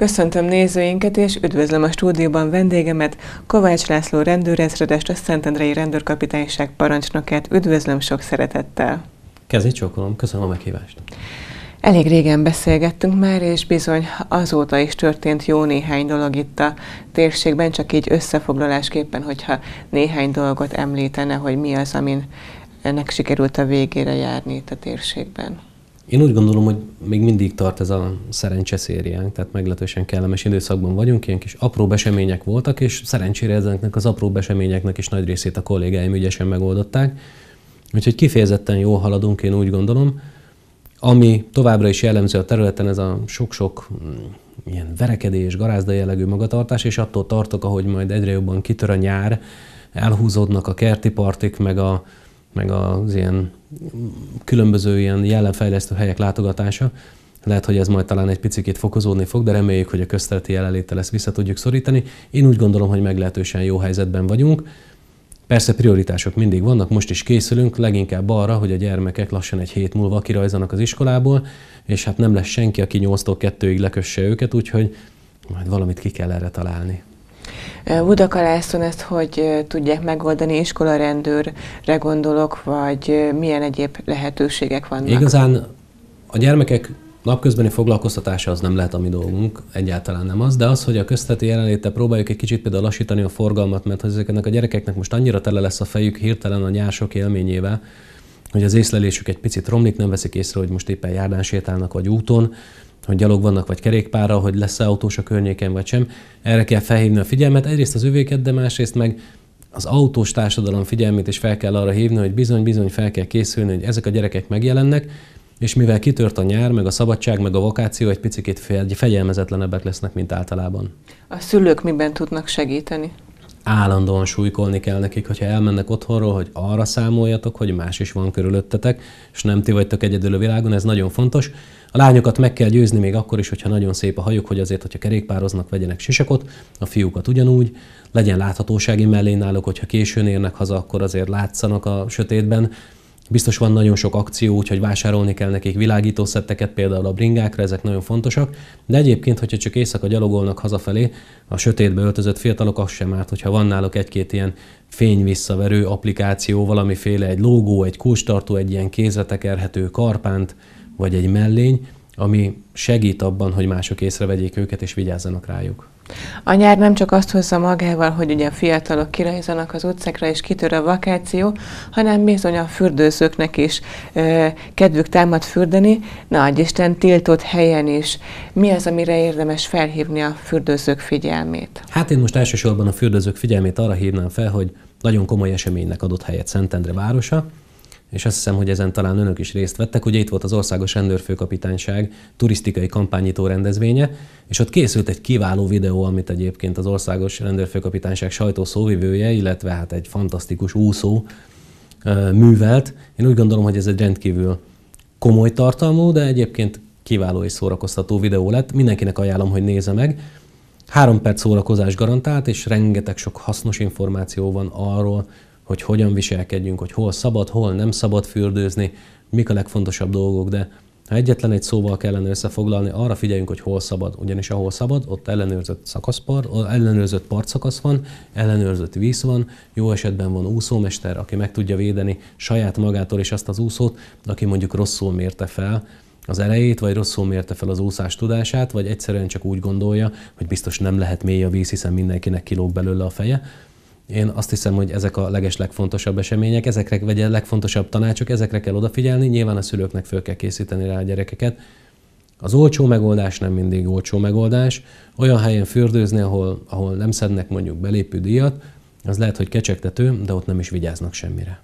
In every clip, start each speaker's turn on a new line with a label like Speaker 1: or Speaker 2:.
Speaker 1: Köszöntöm nézőinket, és üdvözlöm a stúdióban vendégemet, Kovács László rendőrezredest, a Szentendrei Rendőrkapitányság parancsnokát. Üdvözlöm sok szeretettel.
Speaker 2: Kezdj csókolom, köszönöm a meghívást.
Speaker 1: Elég régen beszélgettünk már, és bizony azóta is történt jó néhány dolog itt a térségben, csak így összefoglalásképpen, hogyha néhány dolgot említene, hogy mi az, amin ennek sikerült a végére járni itt a térségben.
Speaker 2: Én úgy gondolom, hogy még mindig tart ez a szerencse szériánk, tehát meglehetősen kellemes időszakban vagyunk, ilyen kis apró besemények voltak, és szerencsére ezeknek az apró beseményeknek is nagy részét a kollégáim ügyesen megoldották. Úgyhogy kifejezetten jól haladunk, én úgy gondolom. Ami továbbra is jellemző a területen, ez a sok-sok mm, ilyen verekedés, garázda jellegű magatartás, és attól tartok, ahogy majd egyre jobban kitör a nyár, elhúzódnak a kerti partik, meg a, meg az ilyen különböző ilyen jelenfejlesztő helyek látogatása. Lehet, hogy ez majd talán egy picit fokozódni fog, de reméljük, hogy a közteleti jelenléte lesz vissza tudjuk szorítani. Én úgy gondolom, hogy meglehetősen jó helyzetben vagyunk. Persze prioritások mindig vannak, most is készülünk, leginkább arra, hogy a gyermekek lassan egy hét múlva kirajzanak az iskolából, és hát nem lesz senki, aki 8-tól 2-ig lekösse őket, úgyhogy majd valamit ki kell erre találni.
Speaker 1: Budakalászon ezt hogy tudják megoldani, iskolarendőrre gondolok, vagy milyen egyéb lehetőségek vannak? Igazán
Speaker 2: a gyermekek napközbeni foglalkoztatása az nem lehet a mi dolgunk, egyáltalán nem az, de az, hogy a közteti jelenléte próbáljuk egy kicsit például lassítani a forgalmat, mert hogy ezeknek a gyerekeknek most annyira tele lesz a fejük hirtelen a nyások élményével, hogy az észlelésük egy picit romlik, nem veszik észre, hogy most éppen járdán sétálnak vagy úton, hogy gyalog vannak, vagy kerékpára, hogy lesz-e autós a környéken, vagy sem. Erre kell felhívni a figyelmet, egyrészt az övéket, de másrészt meg az autós társadalom figyelmét is fel kell arra hívni, hogy bizony-bizony fel kell készülni, hogy ezek a gyerekek megjelennek, és mivel kitört a nyár, meg a szabadság, meg a vakáció, egy picit fegyelmezetlenebbek lesznek, mint általában.
Speaker 1: A szülők miben tudnak segíteni?
Speaker 2: Állandóan súlykolni kell nekik, hogyha elmennek otthonról, hogy arra számoljatok, hogy más is van körülöttetek, és nem ti vagytok egyedül a világon, ez nagyon fontos. A lányokat meg kell győzni még akkor is, hogyha nagyon szép a hajuk, hogy azért, hogyha kerékpároznak, vegyenek sisakot, a fiúkat ugyanúgy, legyen láthatósági mellé náluk, hogyha későn érnek haza, akkor azért látszanak a sötétben. Biztos van nagyon sok akció, úgyhogy vásárolni kell nekik világítószetteket, például a bringákra, ezek nagyon fontosak. De egyébként, hogyha csak éjszaka gyalogolnak hazafelé, a sötétbe öltözött fiatalok az sem árt, hogyha van náluk egy-két ilyen fényvisszaverő applikáció, valamiféle egy logó, egy kulcstartó, egy ilyen kézre tekerhető karpánt, vagy egy mellény, ami segít abban, hogy mások észrevegyék őket és vigyázzanak rájuk.
Speaker 1: A nyár nem csak azt hozza magával, hogy ugye a fiatalok kirajzanak az utcákra és kitör a vakáció, hanem bizony a fürdőzőknek is ö, kedvük támad fürdeni, nagy Isten tiltott helyen is. Mi az, amire érdemes felhívni a fürdőzők figyelmét?
Speaker 2: Hát én most elsősorban a fürdőzők figyelmét arra hívnám fel, hogy nagyon komoly eseménynek adott helyet Szentendre városa, és azt hiszem, hogy ezen talán önök is részt vettek. Ugye itt volt az Országos Rendőrfőkapitányság turisztikai kampányító rendezvénye, és ott készült egy kiváló videó, amit egyébként az Országos Rendőrfőkapitányság sajtó szóvivője, illetve hát egy fantasztikus úszó művelt. Én úgy gondolom, hogy ez egy rendkívül komoly tartalmú, de egyébként kiváló és szórakoztató videó lett. Mindenkinek ajánlom, hogy nézze meg. Három perc szórakozás garantált, és rengeteg sok hasznos információ van arról, hogy hogyan viselkedjünk, hogy hol szabad, hol nem szabad fürdőzni, mik a legfontosabb dolgok, de ha egyetlen egy szóval kellene összefoglalni, arra figyeljünk, hogy hol szabad. Ugyanis ahol szabad, ott ellenőrzött, szakaszpar, ellenőrzött partszakasz van, ellenőrzött víz van, jó esetben van úszómester, aki meg tudja védeni saját magától és azt az úszót, aki mondjuk rosszul mérte fel az erejét, vagy rosszul mérte fel az úszás tudását, vagy egyszerűen csak úgy gondolja, hogy biztos nem lehet mély a víz, hiszen mindenkinek kilóg belőle a feje én azt hiszem, hogy ezek a leges legfontosabb események, ezekre a legfontosabb tanácsok, ezekre kell odafigyelni, nyilván a szülőknek föl kell készíteni rá a gyerekeket. Az olcsó megoldás nem mindig olcsó megoldás. Olyan helyen fürdőzni, ahol, ahol nem szednek mondjuk belépő díjat, az lehet, hogy kecsegtető, de ott nem is vigyáznak semmire.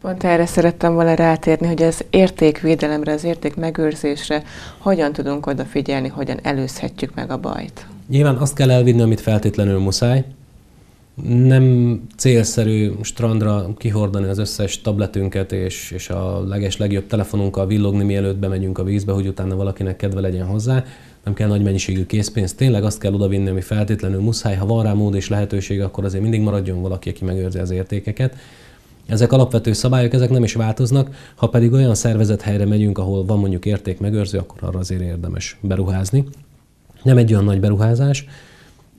Speaker 1: Pont erre szerettem volna rátérni, hogy az értékvédelemre, az érték megőrzésre hogyan tudunk odafigyelni, hogyan előzhetjük meg a bajt.
Speaker 2: Nyilván azt kell elvinni, amit feltétlenül muszáj, nem célszerű strandra kihordani az összes tabletünket és, és a leges legjobb telefonunkkal villogni, mielőtt bemegyünk a vízbe, hogy utána valakinek kedve legyen hozzá. Nem kell nagy mennyiségű készpénzt, tényleg azt kell odavinni, ami feltétlenül muszáj. Ha van rá mód és lehetőség, akkor azért mindig maradjon valaki, aki megőrzi az értékeket. Ezek alapvető szabályok, ezek nem is változnak, ha pedig olyan szervezet helyre megyünk, ahol van mondjuk érték megőrző, akkor arra azért érdemes beruházni. Nem egy olyan nagy beruházás,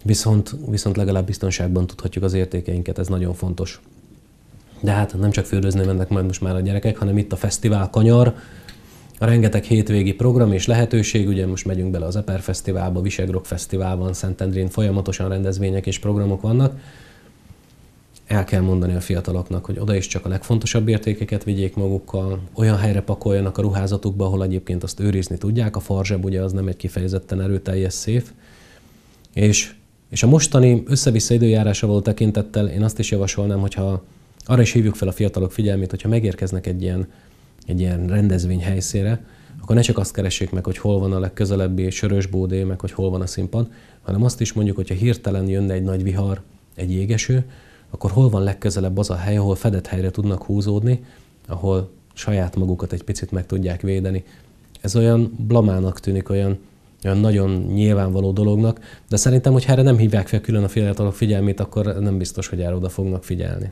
Speaker 2: viszont, viszont legalább biztonságban tudhatjuk az értékeinket, ez nagyon fontos. De hát nem csak fürdőzni mennek majd most már a gyerekek, hanem itt a fesztivál kanyar, a rengeteg hétvégi program és lehetőség, ugye most megyünk bele az Eper Fesztiválba, Visegrok Fesztiválban, Szentendrén folyamatosan rendezvények és programok vannak. El kell mondani a fiataloknak, hogy oda is csak a legfontosabb értékeket vigyék magukkal, olyan helyre pakoljanak a ruházatukba, ahol egyébként azt őrizni tudják, a farzseb ugye az nem egy kifejezetten erőteljes szép, és és a mostani össze-vissza időjárása volt tekintettel én azt is javasolnám, hogyha arra is hívjuk fel a fiatalok figyelmét, hogyha megérkeznek egy ilyen, egy ilyen rendezvény helyszére, akkor ne csak azt keressék meg, hogy hol van a legközelebbi sörös bódé, meg hogy hol van a színpad, hanem azt is mondjuk, hogyha hirtelen jönne egy nagy vihar, egy égeső, akkor hol van legközelebb az a hely, ahol fedett helyre tudnak húzódni, ahol saját magukat egy picit meg tudják védeni. Ez olyan blamának tűnik, olyan olyan nagyon nyilvánvaló dolognak, de szerintem, hogy erre nem hívják fel külön a fiatalok figyelmét, akkor nem biztos, hogy erre oda fognak figyelni.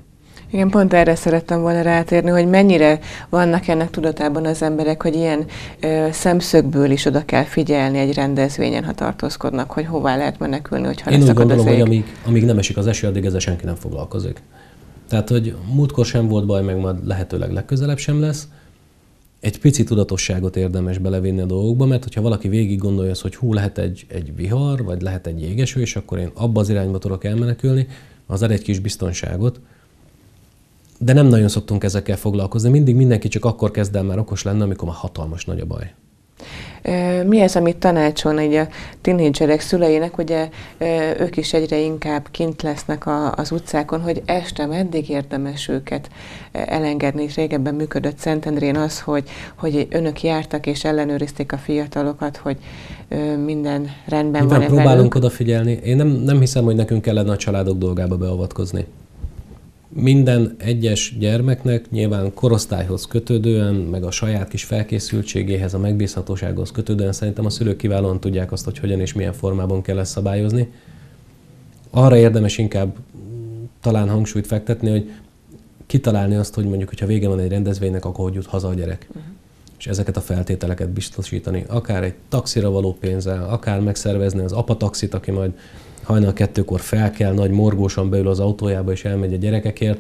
Speaker 1: Igen, pont erre szerettem volna rátérni, hogy mennyire vannak ennek tudatában az emberek, hogy ilyen ö, szemszögből is oda kell figyelni egy rendezvényen, ha tartózkodnak, hogy hová lehet menekülni, hogyha Én úgy gondolom, az ég. hogy
Speaker 2: amíg, amíg nem esik az eső, addig ezzel senki nem foglalkozik. Tehát, hogy múltkor sem volt baj, meg majd lehetőleg legközelebb sem lesz egy pici tudatosságot érdemes belevinni a dolgokba, mert hogyha valaki végig gondolja azt, hogy hú, lehet egy, egy vihar, vagy lehet egy jégeső, és akkor én abba az irányba tudok elmenekülni, az ad egy kis biztonságot. De nem nagyon szoktunk ezekkel foglalkozni. Mindig mindenki csak akkor kezd el már okos lenni, amikor már hatalmas nagy a baj.
Speaker 1: Mi ez, amit tanácsolna így a tinédzserek szüleinek, ugye ők is egyre inkább kint lesznek a, az utcákon, hogy este meddig érdemes őket elengedni, és régebben működött Szentendrén az, hogy, hogy önök jártak és ellenőrizték a fiatalokat, hogy minden rendben van-e Próbálunk velünk.
Speaker 2: odafigyelni. Én nem, nem hiszem, hogy nekünk kellene a családok dolgába beavatkozni. Minden egyes gyermeknek nyilván korosztályhoz kötődően, meg a saját kis felkészültségéhez, a megbízhatósághoz kötődően szerintem a szülők kiválóan tudják azt, hogy hogyan és milyen formában kell ezt szabályozni. Arra érdemes inkább talán hangsúlyt fektetni, hogy kitalálni azt, hogy mondjuk, hogyha vége van egy rendezvénynek, akkor hogy jut haza a gyerek. Uh-huh és ezeket a feltételeket biztosítani. Akár egy taxira való pénzzel, akár megszervezni az apataxit, aki majd hajnal kettőkor fel kell, nagy morgósan beül az autójába és elmegy a gyerekekért,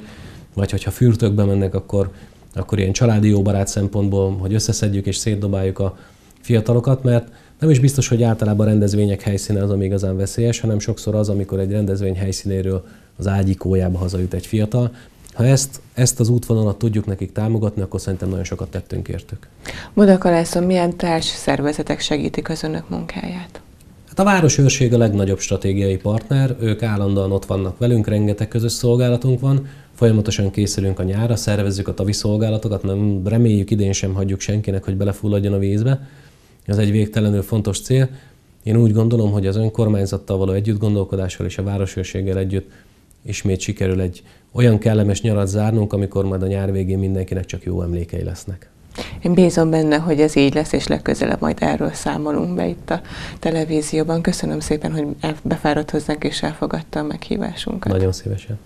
Speaker 2: vagy hogyha fürtökbe mennek, akkor, akkor ilyen családi jó barát szempontból, hogy összeszedjük és szétdobáljuk a fiatalokat, mert nem is biztos, hogy általában a rendezvények helyszíne az, ami igazán veszélyes, hanem sokszor az, amikor egy rendezvény helyszínéről az ágyikójába hazajut egy fiatal, ha ezt, ezt az útvonalat tudjuk nekik támogatni, akkor szerintem nagyon sokat tettünk értük.
Speaker 1: Budakalászon milyen társ szervezetek segítik az önök munkáját?
Speaker 2: Hát a Városőrség a legnagyobb stratégiai partner, ők állandóan ott vannak velünk, rengeteg közös szolgálatunk van, folyamatosan készülünk a nyára, szervezzük a tavi szolgálatokat, nem reméljük idén sem hagyjuk senkinek, hogy belefulladjon a vízbe. Ez egy végtelenül fontos cél. Én úgy gondolom, hogy az önkormányzattal való együtt gondolkodással és a városőrséggel együtt ismét sikerül egy olyan kellemes nyarat zárnunk, amikor majd a nyár végén mindenkinek csak jó emlékei lesznek.
Speaker 1: Én bízom benne, hogy ez így lesz, és legközelebb majd erről számolunk be itt a televízióban. Köszönöm szépen, hogy befáradt hozzánk és elfogadta a meghívásunkat.
Speaker 2: Nagyon szívesen.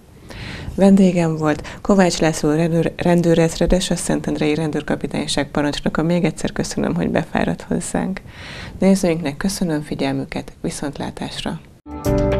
Speaker 1: Vendégem volt Kovács László rendőr, rendőrezredes, a Szentendrei Rendőrkapitányság parancsnoka. Még egyszer köszönöm, hogy befáradt hozzánk. Nézőinknek köszönöm figyelmüket, viszontlátásra! thank you